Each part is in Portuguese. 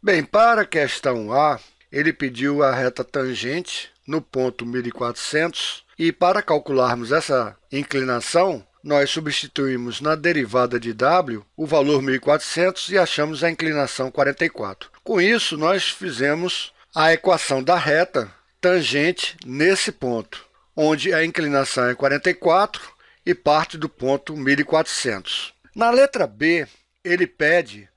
Bem, para a questão A, ele pediu a reta tangente no ponto 1400 e para calcularmos essa inclinação, nós substituímos na derivada de W o valor 1400 e achamos a inclinação 44. Com isso, nós fizemos a equação da reta tangente nesse ponto, onde a inclinação é 44 e parte do ponto 1400. Na letra B, ele pede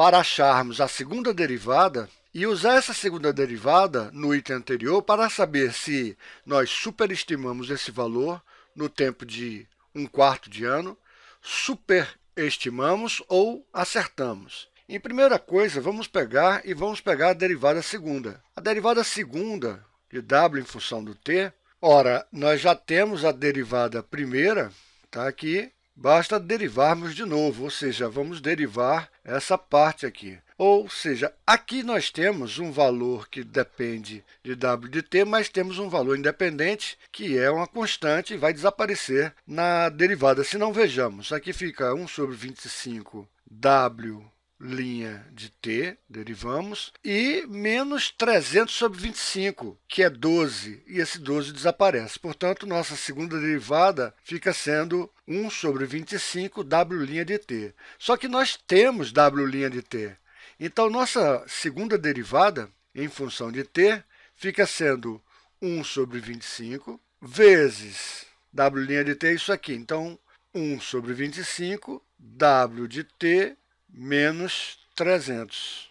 para acharmos a segunda derivada e usar essa segunda derivada no item anterior para saber se nós superestimamos esse valor no tempo de um quarto de ano, superestimamos ou acertamos. Em primeira coisa, vamos pegar e vamos pegar a derivada segunda. A derivada segunda de W em função do t, ora, nós já temos a derivada primeira, tá aqui, Basta derivarmos de novo, ou seja, vamos derivar essa parte aqui. Ou seja, aqui nós temos um valor que depende de W de t, mas temos um valor independente, que é uma constante e vai desaparecer na derivada. Se não, vejamos, aqui fica 1 sobre 25W linha de t, derivamos, e menos 300 sobre 25, que é 12, e esse 12 desaparece. Portanto, nossa segunda derivada fica sendo 1 sobre 25 w' de t. Só que nós temos w' de t. Então, nossa segunda derivada, em função de t, fica sendo 1 sobre 25 vezes w' de t, isso aqui. Então, 1 sobre 25, w de t menos 300.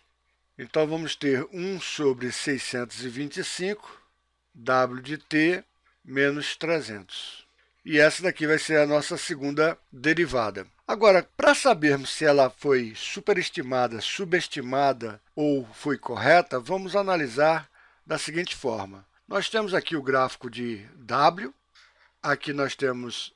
Então, vamos ter 1 sobre 625, W de t, menos 300. E essa daqui vai ser a nossa segunda derivada. Agora, para sabermos se ela foi superestimada, subestimada ou foi correta, vamos analisar da seguinte forma. Nós temos aqui o gráfico de W, aqui nós temos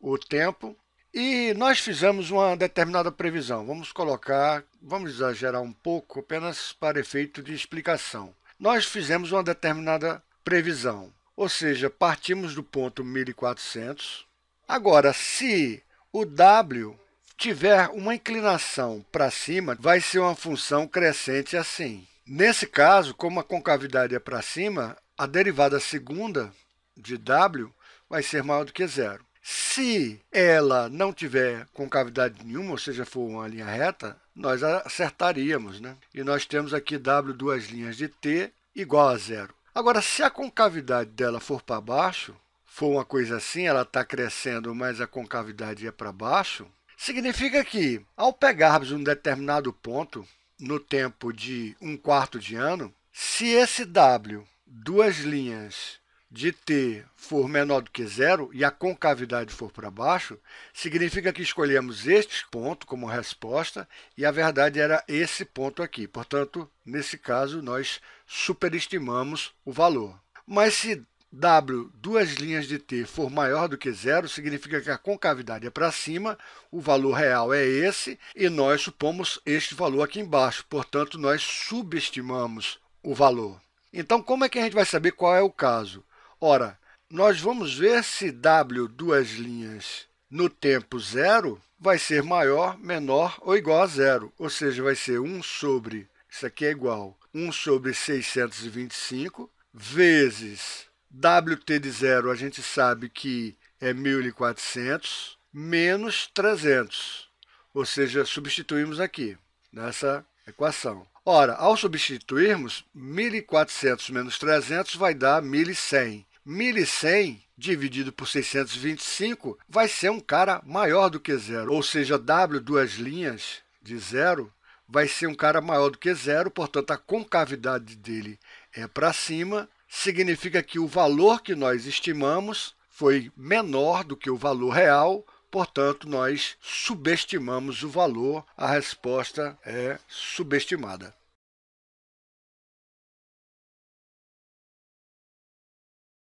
o tempo e nós fizemos uma determinada previsão. Vamos colocar, vamos exagerar um pouco, apenas para efeito de explicação. Nós fizemos uma determinada previsão, ou seja, partimos do ponto 1400. Agora, se o W tiver uma inclinação para cima, vai ser uma função crescente assim. Nesse caso, como a concavidade é para cima, a derivada segunda de W vai ser maior do que zero. Se ela não tiver concavidade nenhuma, ou seja, for uma linha reta, nós acertaríamos, né? E nós temos aqui W duas linhas de T igual a zero. Agora, se a concavidade dela for para baixo, for uma coisa assim, ela está crescendo, mas a concavidade é para baixo, significa que, ao pegarmos um determinado ponto no tempo de um quarto de ano, se esse W, duas linhas de t for menor do que zero e a concavidade for para baixo, significa que escolhemos este ponto como resposta e a verdade era esse ponto aqui. Portanto, nesse caso, nós superestimamos o valor. Mas se W, duas linhas de t, for maior do que zero, significa que a concavidade é para cima, o valor real é esse, e nós supomos este valor aqui embaixo. Portanto, nós subestimamos o valor. Então, como é que a gente vai saber qual é o caso? Ora, nós vamos ver se W duas linhas no tempo zero vai ser maior, menor ou igual a zero. Ou seja, vai ser 1 sobre, isso aqui é igual, 1 sobre 625 vezes WT de zero, a gente sabe que é 1.400, menos 300. Ou seja, substituímos aqui, nessa equação. Ora, ao substituirmos, 1.400 menos 300 vai dar 1.100. 1.100 dividido por 625 vai ser um cara maior do que zero, ou seja, W duas linhas de zero vai ser um cara maior do que zero, portanto a concavidade dele é para cima, significa que o valor que nós estimamos foi menor do que o valor real, portanto nós subestimamos o valor, a resposta é subestimada.